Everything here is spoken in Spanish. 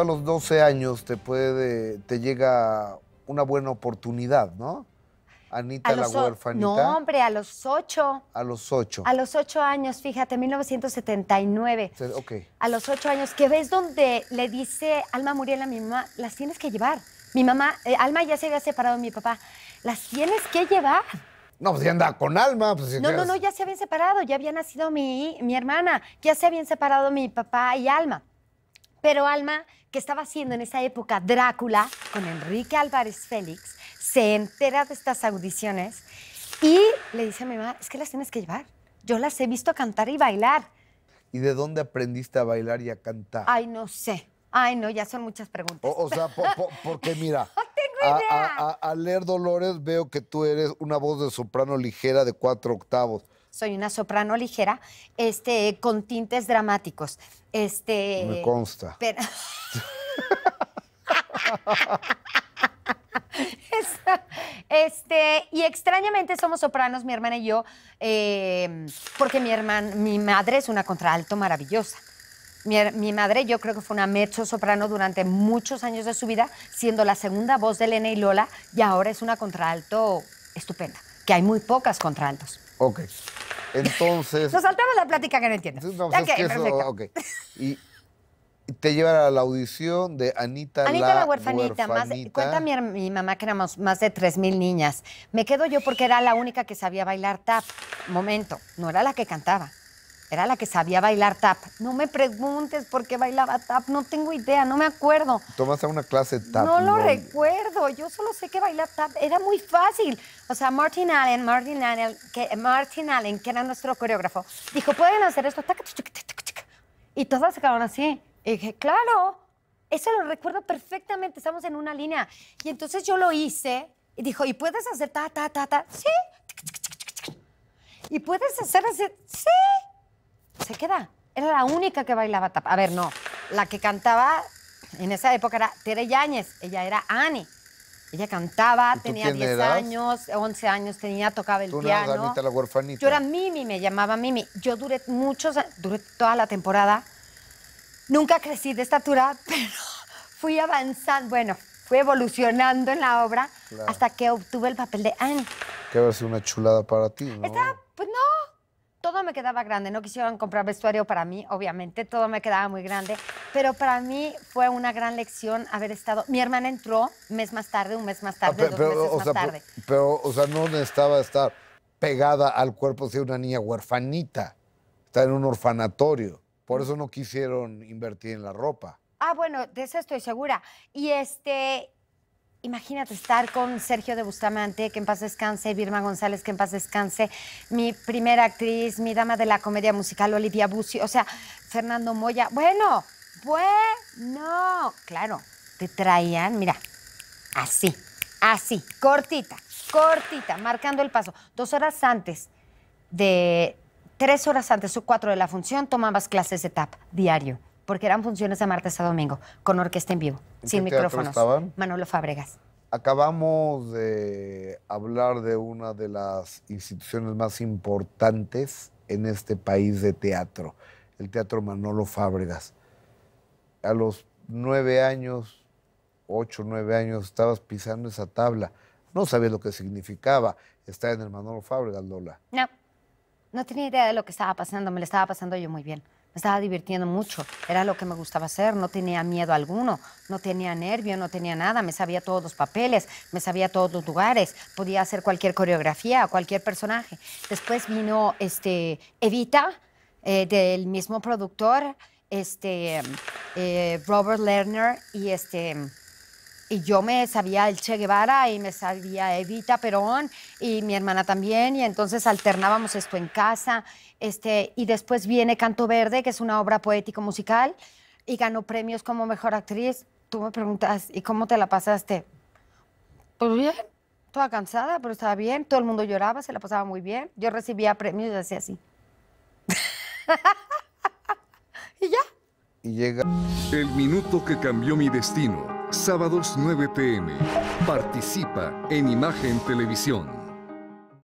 a los 12 años te puede, te llega una buena oportunidad, ¿no? Anita la huérfanita. No, hombre, a los 8. A los 8. A los ocho años, fíjate, 1979. Ok. A los 8 años, que ves donde le dice Alma Muriel a mi mamá, las tienes que llevar. Mi mamá, eh, Alma ya se había separado de mi papá, las tienes que llevar. No, pues ya anda con Alma. Pues no, no, no, ya se habían separado, ya había nacido mi, mi hermana, ya se habían separado mi papá y Alma. Pero Alma, que estaba haciendo en esa época Drácula con Enrique Álvarez Félix, se entera de estas audiciones y le dice a mi mamá, es que las tienes que llevar. Yo las he visto cantar y bailar. ¿Y de dónde aprendiste a bailar y a cantar? Ay, no sé. Ay, no, ya son muchas preguntas. O, sea, porque mira, al leer Dolores veo que tú eres una voz de soprano ligera de cuatro octavos soy una soprano ligera, este, con tintes dramáticos. Este, Me consta. este, y extrañamente somos sopranos, mi hermana y yo, em, porque mi, hermana, mi madre es una contralto maravillosa. Mi, madre, yo creo que fue una mezzo soprano durante muchos años de su vida, siendo la segunda voz de Elena y Lola, y ahora es una contralto estupenda, que hay muy pocas contraltos. Ok. Entonces. Nos saltamos la plática que no entiendes. No, pues okay, Y te lleva a la audición de Anita, Anita la, huerfanita. Más, mi, mi, mamá que éramos más de 3.000 niñas. Me quedo yo porque era la única que sabía bailar tap. Momento, no era la que cantaba. Era la que sabía bailar tap. No me preguntes por qué bailaba tap, no tengo idea, no me acuerdo. a una clase tap? No lo recuerdo, yo solo sé que bailar tap era muy fácil. O sea, Martin Allen, Martin Allen, que, Martin Allen, que era nuestro coreógrafo, dijo, ¿pueden hacer esto? Y todas se quedaron así. Y dije, claro, eso lo recuerdo perfectamente, estamos en una línea. Y entonces yo lo hice y dijo, ¿y puedes hacer ta, ta, ta, ta? Sí. ¿Y puedes hacer, así? Sí se queda. Era la única que bailaba tap. A ver, no. La que cantaba en esa época era Tere Yáñez. Ella era Annie. Ella cantaba, tenía 10 años, 11 años tenía, tocaba el piano. Yo era Mimi, me llamaba Mimi. Yo duré muchos duré toda la temporada. Nunca crecí de estatura, pero fui avanzando, bueno, fui evolucionando en la obra hasta que obtuve el papel de Annie. Que va una chulada para ti, todo me quedaba grande. No quisieron comprar vestuario para mí, obviamente, todo me quedaba muy grande. Pero para mí fue una gran lección haber estado. Mi hermana entró un mes más tarde, un mes más ah, tarde, dos meses más tarde. Pero, o sea, no estaba estar pegada al cuerpo de una niña huerfanita. Está en un orfanatorio. Por eso no quisieron invertir en la ropa. Ah, bueno, de eso estoy segura. Y este, imagínate estar con Sergio de Bustamante, que en paz descanse, Birma González, que en paz descanse, mi primera actriz, mi dama de la comedia musical, Olivia Bussi, o sea, Fernando Moya. Bueno, bueno, claro, te traían, mira, así, así, cortita, cortita, marcando el paso. Dos horas antes de, tres horas antes o cuatro de la función, tomabas clases de tap diario porque eran funciones de martes a domingo, con orquesta en vivo, sin micrófonos. Estaban? Manolo Fábregas. Acabamos de hablar de una de las instituciones más importantes en este país de teatro, el Teatro Manolo Fábregas. A los nueve años, ocho, nueve años, estabas pisando esa tabla. No sabías lo que significaba estar en el Manolo Fábregas, Lola. No, no tenía idea de lo que estaba pasando, me lo estaba pasando yo muy bien. Me estaba divirtiendo mucho, era lo que me gustaba hacer, no tenía miedo alguno, no tenía nervio, no tenía nada, me sabía todos los papeles, me sabía todos los lugares, podía hacer cualquier coreografía, cualquier personaje. Después vino este, Evita, eh, del mismo productor, este, eh, Robert Lerner y este y yo me sabía el Che Guevara y me sabía Evita Perón y mi hermana también y entonces alternábamos esto en casa este y después viene Canto Verde que es una obra poético musical y ganó premios como mejor actriz tú me preguntas y cómo te la pasaste pues bien toda cansada pero estaba bien todo el mundo lloraba se la pasaba muy bien yo recibía premios y hacía así y ya y llega el minuto que cambió mi destino Sábados 9 pm. Participa en Imagen Televisión.